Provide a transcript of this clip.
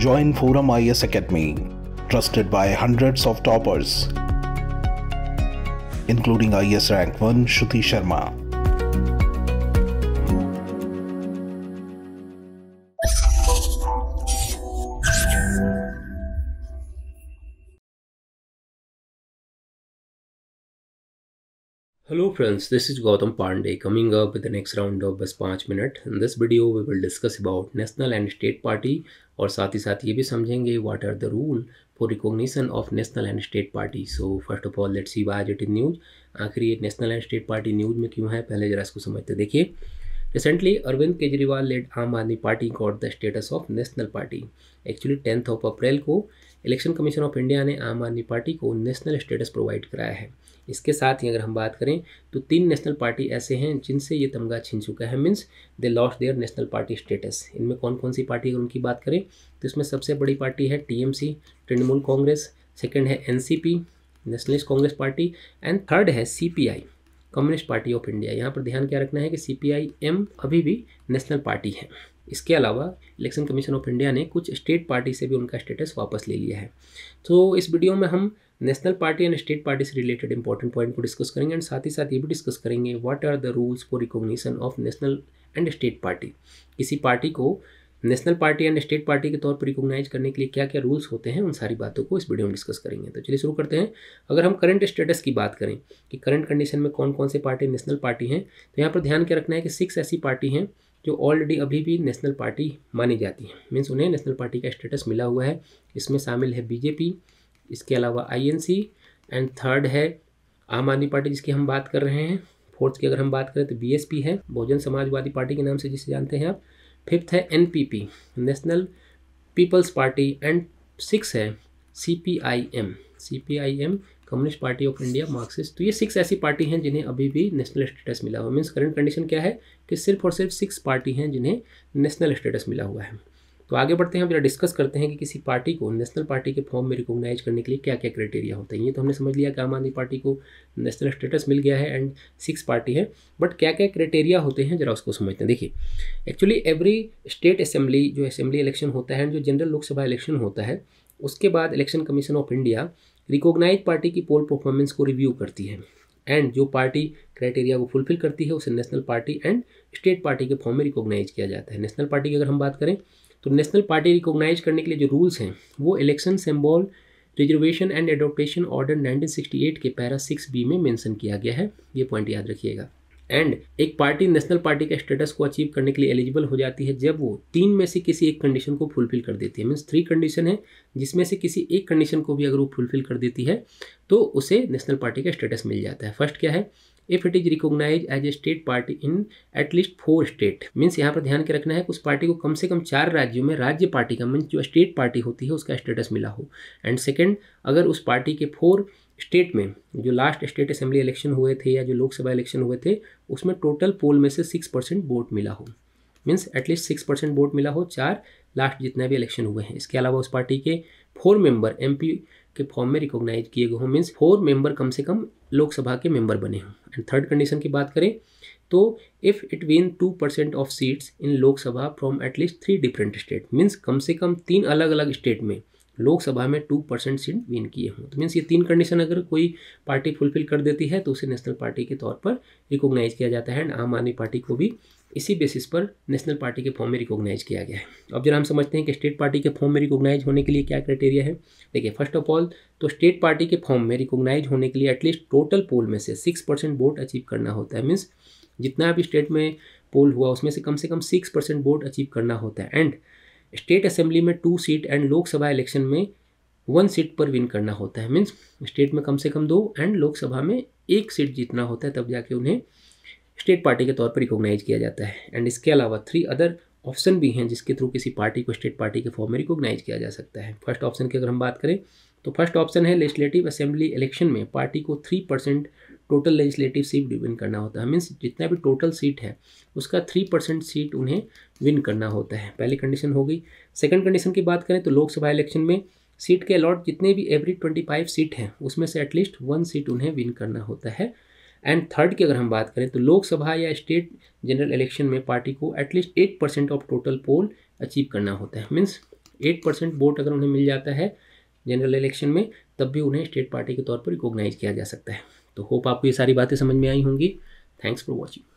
join Forum IS Academy, trusted by hundreds of toppers, including IS rank 1 Shruti Sharma. Hello friends, this is Gautam Pandey coming up with the next round of बस पाँच minute in this video we will discuss about national and state party और साथ ही साथ ये भी समझेंगे what are the rule for recognition of national and state party so first of all let see was it in news आखिर ये national and state party news में क्यों है पहले जरा इसको समझते देखिए recently Arvind Kejriwal led Aam Aadmi party got the status of national party actually tenth of April को इलेक्शन कमीशन ऑफ इंडिया ने आम आदमी पार्टी को नेशनल स्टेटस प्रोवाइड कराया है इसके साथ ही अगर हम बात करें तो तीन नेशनल पार्टी ऐसे हैं जिनसे ये तमगा छीन चुका है means they lost their national party status इनमें कौन कौन सी पार्टी अगर उनकी बात करें तो इसमें सबसे बड़ी पार्टी है टीएमसी तृणमूल कांग्रेस सेकेंड है NCP nationalist congress party and third है आई कम्युनिस्ट पार्टी ऑफ इंडिया यहाँ पर ध्यान क्या रखना है कि सी पी आई एम अभी भी नेशनल पार्टी है इसके अलावा इलेक्शन कमीशन ऑफ इंडिया ने कुछ स्टेट पार्टी से भी उनका स्टेटस वापस ले लिया है तो इस वीडियो में हम national party and state party से रिलेटेड इंपॉर्टेंट पॉइंट को डिस्कस करेंगे एंड साथ ही साथ ये भी डिस्कस करेंगे what are the rules for recognition of national and state party किसी पार्टी को national party and state party के तौर पर रिकोगनाइज करने के लिए क्या क्या रूल्स होते हैं उन सारी बातों को इस वीडियो में डिस्कस करेंगे तो चलिए शुरू करते हैं अगर हम करंट स्टेटस की बात करें कि करंट कंडीशन में कौन कौन से पार्टी नेशनल पार्टी हैं तो यहाँ पर ध्यान क्या रखना है कि सिक्स ऐसी पार्टी हैं जो ऑलरेडी अभी भी नेशनल पार्टी मानी जाती है मीन्स उन्हें नेशनल पार्टी का स्टेटस मिला हुआ है इसमें शामिल है बीजेपी इसके अलावा आई एंड थर्ड है आम आदमी पार्टी जिसकी हम बात कर रहे हैं फोर्थ की अगर हम बात करें तो बीएसपी है बहुजन समाजवादी पार्टी के नाम से जिसे जानते हैं आप फिफ्थ है NPP national people's party and six है CPIM CPIM communist party of India Marxist तो ये सिक्स ऐसी पार्टी हैं जिन्हें अभी भी नेशनल स्टेटस मिला हुआ मीन्स करंट कंडीशन क्या है कि सिर्फ और सिर्फ सिक्स पार्टी हैं जिन्हें नेशनल स्टेटस मिला हुआ है तो आगे बढ़ते हैं जरा डिस्कस करते हैं कि किसी पार्टी को नेशनल पार्टी के फॉर्म में रिकॉग्नाइज करने के लिए क्या क्या क्राइटेरिया होते हैं ये तो हमने समझ लिया कि आम आदमी पार्टी को नेशनल स्टेटस मिल गया है एंड सिक्स पार्टी है बट क्या क्या क्राइटेरिया होते हैं जरा उसको समझते हैं देखिए एक्चुअली एवरी स्टेट असेंबली जो असेंबली इलेक्शन होता है जो जनरल लोकसभा इलेक्शन होता है उसके बाद election commission of India recognise party की पोल परफॉर्मेंस को रिव्यू करती है एंड जो पार्टी क्राइटेरिया को फुलफिल करती है उसे national party and state party के फॉर्म में रिकॉग्नाइज किया जाता है नेशनल पार्टी की अगर हम बात करें तो नेशनल पार्टी रिकॉग्नाइज करने के लिए जो रूल्स हैं वो election symbol reservation and adaptation order 1968 के पैरा सिक्स बी में मेंशन किया गया है ये पॉइंट याद रखिएगा एंड एक पार्टी नेशनल पार्टी के स्टेटस को अचीव करने के लिए एलिजिबल हो जाती है जब वो तीन में से किसी एक कंडीशन को फुलफिल कर देती है मीन्स थ्री कंडीशन है जिसमें से किसी एक कंडीशन को भी अगर वो फुलफिल कर देती है तो उसे नेशनल पार्टी का स्टेटस मिल जाता है फर्स्ट क्या है if it is recognise as a state party in at least four state means यहाँ पर ध्यान के रखना है कि उस पार्टी को कम से कम चार राज्यों में राज्य पार्टी का मीन्स जो स्टेट पार्टी होती है उसका स्टेटस मिला हो एंड सेकेंड अगर उस पार्टी के फोर स्टेट में जो लास्ट स्टेट असेंबली इलेक्शन हुए थे या जो लोकसभा इलेक्शन हुए थे उसमें टोटल पोल में से सिक्स परसेंट वोट मिला हो means at least six percent vote मिला हो चार लास्ट जितने भी इलेक्शन हुए हैं इसके अलावा उस पार्टी के फोर मेंबर एमपी के फॉर्म में रिकॉग्नाइज किए गए हों मीन्स फोर मेंबर कम से कम लोकसभा के मेंबर बने हों एंड थर्ड कंडीशन की बात करें तो if it win two percent of seats in Lok Sabha from at least three different state means कम से कम तीन अलग अलग स्टेट में लोकसभा में टू परसेंट सीट विन किए हों तो मीन्स ये तीन कंडीशन अगर कोई पार्टी फुलफिल कर देती है तो उसे नेशनल पार्टी के तौर पर रिकोगनाइज किया जाता है एंड आम आदमी पार्टी को भी इसी बेसिस पर नेशनल पार्टी के फॉर्म में रिकॉग्नाइज किया गया है तो अब जरा हम समझते हैं कि स्टेट पार्टी के फॉर्म में रिकॉग्नाइज होने के लिए क्या क्राइटेरिया है देखिए फर्स्ट ऑफ ऑल तो स्टेट पार्टी के फॉर्म में रिकॉग्नाइज होने के लिए एटलीस्ट टोटल पोल में से सिक्स परसेंट वोट अचीव करना होता है मीन्स जितना भी स्टेट में पोल हुआ उसमें से कम से कम सिक्स परसेंट वोट अचीव करना होता है एंड स्टेट असेंबली में two seat and Lok Sabha election में वन सीट पर विन करना होता है मीन्स स्टेट में कम से कम दो एंड लोकसभा में एक सीट जीतना होता है तब जाके उन्हें स्टेट पार्टी के तौर पर रिकोगनाइज किया जाता है एंड इसके अलावा थ्री अदर ऑप्शन भी हैं जिसके थ्रू किसी पार्टी को स्टेट पार्टी के फॉर्म में रिकोगनाइज किया जा सकता है फर्स्ट ऑप्शन की अगर हम बात करें तो फर्स्ट ऑप्शन है लेजिस्लेटिव असेंबली इलेक्शन में पार्टी को three percent total legislative seat win करना होता है मीन्स जितना भी टोटल सीट है उसका थ्री परसेंट सीट उन्हें विन करना होता है पहली कंडीशन हो गई सेकेंड कंडीशन की बात करें तो लोकसभा इलेक्शन में सीट के अलॉट जितने भी एवरी ट्वेंटी फाइव सीट हैं उसमें से एटलीस्ट वन सीट उन्हें विन करना होता है एंड थर्ड की अगर हम बात करें तो लोकसभा या स्टेट जनरल इलेक्शन में पार्टी को at least eight percent of total poll achieve करना होता है मीन्स एट परसेंट वोट अगर उन्हें मिल जाता है जनरल इलेक्शन में तब भी उन्हें स्टेट पार्टी के तौर पर रिकॉग्नाइज किया जा सकता है तो होप आपको ये सारी बातें समझ में आई होंगी थैंक्स फॉर वॉचिंग